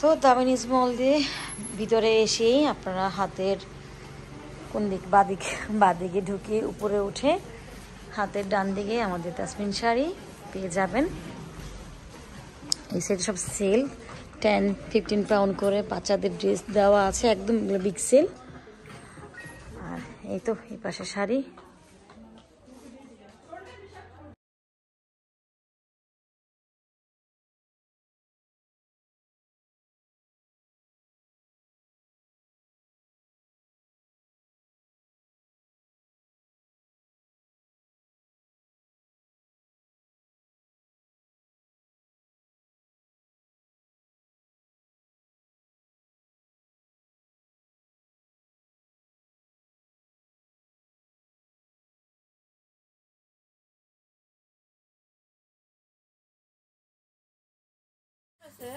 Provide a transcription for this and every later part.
তো দামিনিজ মল দিয়ে ভিতরে এসেই আপনারা হাতের কোন দিক বাদিক বাদিকে ঢুকে উপরে উঠে হাতের ডান দিকে আমাদের তাসমিন শাড়ি পেয়ে যাবেন এই সেট সব সেল টেন ফিফটিন পাউন্ড করে বাচ্চাদের ড্রেস দেওয়া আছে একদম বিগ সেল আর এই তো এই পাশে শাড়ি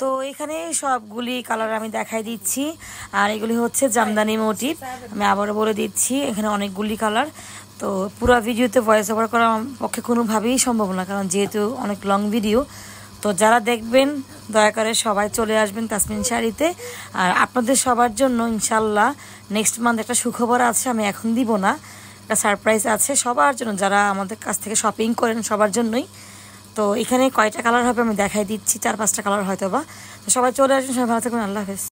তো এখানে সবগুলি কালার আমি দেখাই দিচ্ছি আর এগুলি হচ্ছে জামদানি মোটিভ আমি আবারও বলে দিচ্ছি এখানে অনেকগুলি কালার তো পুরো ভিডিওতে ভয়েস ওভার করা পক্ষে কোনোভাবেই সম্ভব না কারণ যেহেতু অনেক লং ভিডিও তো যারা দেখবেন দয়া করে সবাই চলে আসবেন তাসমিন শাড়িতে আর আপনাদের সবার জন্য ইনশাল্লাহ নেক্সট মান্থ একটা সুখবর আছে আমি এখন দিব না একটা সারপ্রাইজ আছে সবার জন্য যারা আমাদের কাছ থেকে শপিং করেন সবার জন্যই তো এখানে কয়টা কালার হবে আমি দেখাই দিচ্ছি চার পাঁচটা কালার হয়তো বা সবাই চলে আসুন সবাই ভালো থাকুন আল্লাহ হাফেজ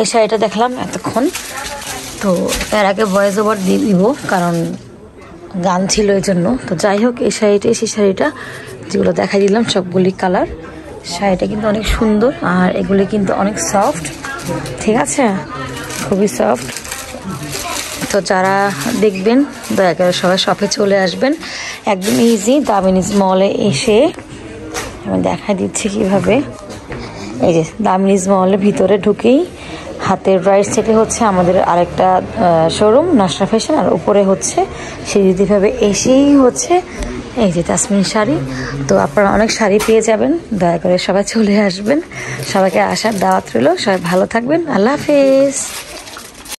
এই শাড়িটা দেখলাম এতক্ষণ তো এর আগে ভয়েস ওভার দিয়ে দিব কারণ গান ছিল এই জন্য তো যাই হোক এই শাড়িটা সেই শাড়িটা যেগুলো দেখাই দিলাম সবগুলি কালার শাড়িটা কিন্তু অনেক সুন্দর আর এগুলি কিন্তু অনেক সফট ঠিক আছে খুবই সফট তো যারা দেখবেন দয়া করে সবাই শপে চলে আসবেন একদম ইজি দামিনিজ মলে এসে আমি দেখা দিচ্ছি কিভাবে এই যে দামিনিজ মহলের ভিতরে ঢুকেই হাতের রাইট সাইডে হচ্ছে আমাদের আরেকটা শোরুম নাশরা ফ্যাশন আর উপরে হচ্ছে সেই এসেই হচ্ছে এই যে তাসমিন শাড়ি তো আপনারা অনেক শাড়ি পেয়ে যাবেন দয়া করে সবাই চলে আসবেন সবাইকে আসার দাওয়াত রইল সবাই ভালো থাকবেন আল্লাহ হাফেজ